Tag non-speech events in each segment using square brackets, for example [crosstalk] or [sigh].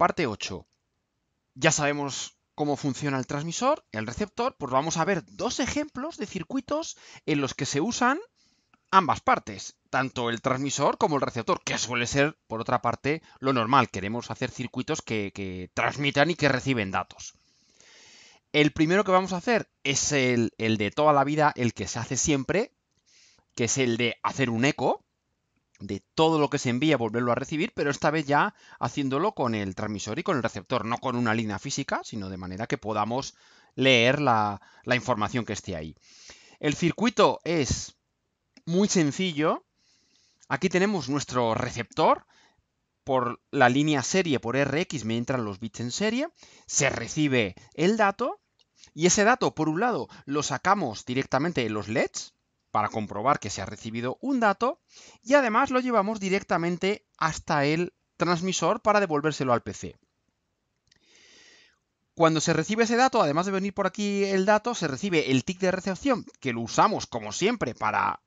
Parte 8. Ya sabemos cómo funciona el transmisor, el receptor, pues vamos a ver dos ejemplos de circuitos en los que se usan ambas partes, tanto el transmisor como el receptor, que suele ser, por otra parte, lo normal. Queremos hacer circuitos que, transmitan y que reciben datos. El primero que vamos a hacer es el de toda la vida, el que se hace siempre, que es el de hacer un eco de todo lo que se envía volverlo a recibir, pero esta vez ya haciéndolo con el transmisor y con el receptor, no con una línea física, sino de manera que podamos leer la, información que esté ahí. El circuito es muy sencillo. Aquí tenemos nuestro receptor. Por la línea serie, por RX, me entran los bits en serie. Se recibe el dato. Y ese dato, por un lado, lo sacamos directamente de los LEDs, para comprobar que se ha recibido un dato y además lo llevamos directamente hasta el transmisor para devolvérselo al PC. Cuando se recibe ese dato, además de venir por aquí el dato, se recibe el tic de recepción, que lo usamos como siempre para,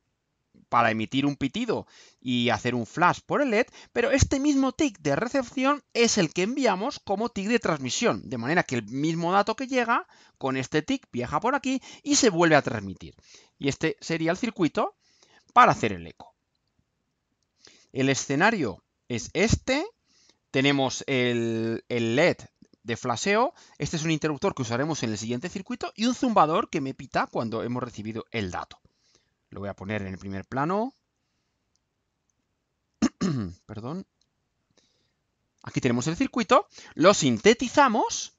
para emitir un pitido y hacer un flash por el LED, pero este mismo tic de recepción es el que enviamos como tick de transmisión, de manera que el mismo dato que llega con este tic viaja por aquí y se vuelve a transmitir y este sería el circuito para hacer el eco. El escenario es este, tenemos el, LED de flaseo, este es un interruptor que usaremos en el siguiente circuito y un zumbador que me pita cuando hemos recibido el dato. Lo voy a poner en el primer plano. [clears throat] Perdón. Aquí tenemos el circuito, lo sintetizamos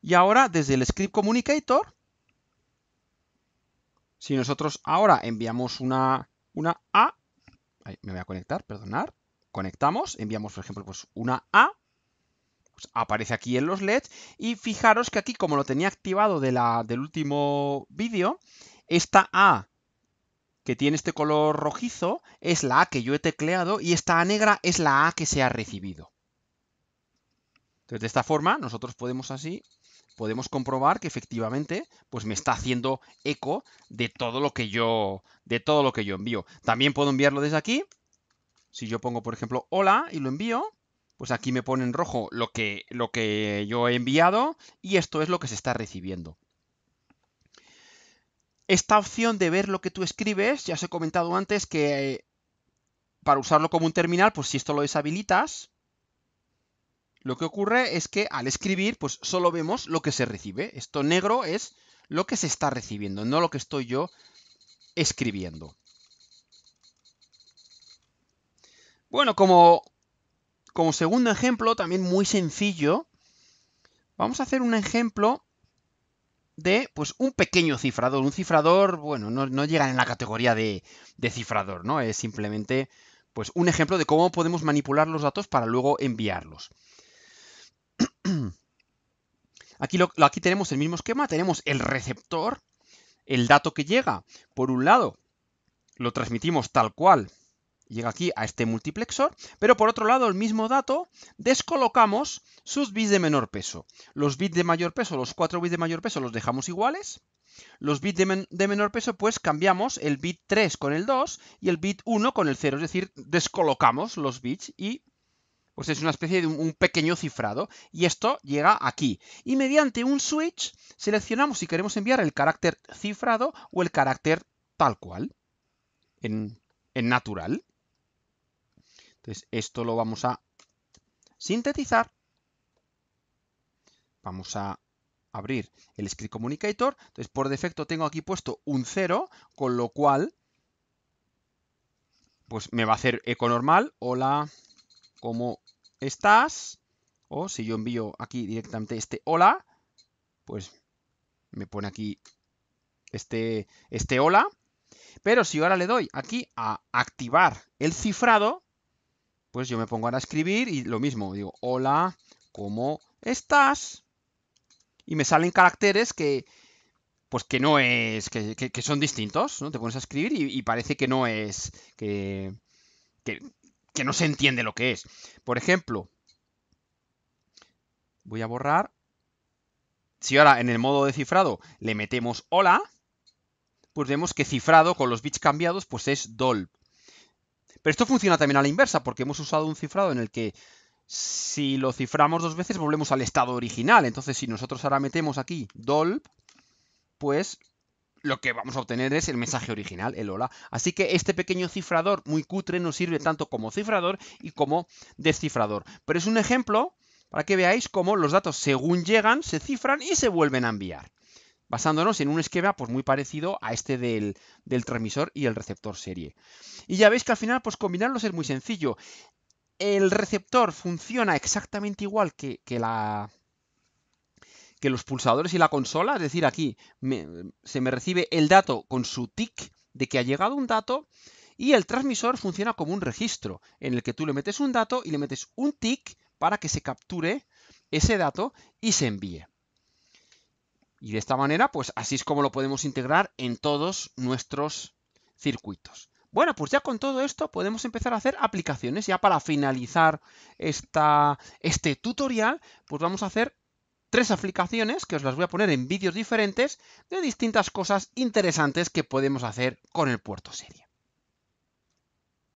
y ahora desde el script communicator si nosotros ahora enviamos una, una A, me voy a conectar, perdonar, conectamos, enviamos, por ejemplo, pues una A, pues aparece aquí en los LEDs, y fijaros que aquí, como lo tenía activado de la, del último vídeo, esta A que tiene este color rojizo es la A que yo he tecleado y esta A negra es la A que se ha recibido. Entonces, de esta forma, nosotros podemos así podemos comprobar que efectivamente pues me está haciendo eco de todo lo que yo de todo lo que yo envío. También puedo enviarlo desde aquí. Si yo pongo, por ejemplo, hola y lo envío, pues aquí me pone en rojo lo que, lo que yo he enviado y esto es lo que se está recibiendo. Esta opción de ver lo que tú escribes, ya os he comentado antes que eh, para usarlo como un terminal, pues si esto lo deshabilitas, lo que ocurre es que al escribir, pues solo vemos lo que se recibe. Esto negro es lo que se está recibiendo, no lo que estoy yo escribiendo. Bueno, como, como segundo ejemplo, también muy sencillo, vamos a hacer un ejemplo de pues un pequeño cifrador. Un cifrador, bueno, no, llega en la categoría de, de, cifrador, ¿no? Es simplemente pues un ejemplo de cómo podemos manipular los datos para luego enviarlos. [clears throat] Aquí, tenemos el mismo esquema, tenemos el receptor, el dato que llega, por un lado, lo transmitimos tal cual, llega aquí a este multiplexor, pero por otro lado, el mismo dato, descolocamos sus bits de menor peso. Los bits de mayor peso, los 4 bits de mayor peso, los dejamos iguales. Los bits de, de menor peso, pues cambiamos el bit 3 con el 2 y el bit 1 con el 0, es decir, descolocamos los bits y pues es una especie de un pequeño cifrado. Y esto llega aquí. Y mediante un switch seleccionamos si queremos enviar el carácter cifrado o el carácter tal cual, en, natural. Entonces esto lo vamos a sintetizar. Vamos a abrir el script communicator. Entonces por defecto tengo aquí puesto un 0, con lo cual pues me va a hacer eco normal. Hola, como estás, o si yo envío aquí directamente este hola, pues me pone aquí este, este hola. Pero si ahora le doy aquí a activar el cifrado, pues yo me pongo ahora a escribir y lo mismo, digo hola, ¿cómo estás? Y me salen caracteres que, pues que no es, que, son distintos, ¿no? Te pones a escribir y, y parece que no es, que, que, que no se entiende lo que es. Por ejemplo, voy a borrar. Si ahora en el modo de cifrado le metemos hola, pues vemos que cifrado con los bits cambiados pues es dolp. Pero esto funciona también a la inversa, porque hemos usado un cifrado en el que si lo ciframos dos veces volvemos al estado original. Entonces si nosotros ahora metemos aquí dolp, pues lo que vamos a obtener es el mensaje original, el hola. Así que este pequeño cifrador muy cutre nos sirve tanto como cifrador y como descifrador. Pero es un ejemplo para que veáis cómo los datos según llegan se cifran y se vuelven a enviar. Basándonos en un esquema pues, muy parecido a este del, del transmisor y el receptor serie. Y ya veis que al final pues, combinarlos es muy sencillo. El receptor funciona exactamente igual que la que los pulsadores y la consola, es decir, aquí se me recibe el dato con su tick de que ha llegado un dato y el transmisor funciona como un registro en el que tú le metes un dato y le metes un tick para que se capture ese dato y se envíe. Y de esta manera, pues así es como lo podemos integrar en todos nuestros circuitos. Bueno, pues ya con todo esto podemos empezar a hacer aplicaciones. Ya para finalizar este tutorial, pues vamos a hacer tres aplicaciones que os las voy a poner en vídeos diferentes de distintas cosas interesantes que podemos hacer con el puerto serie.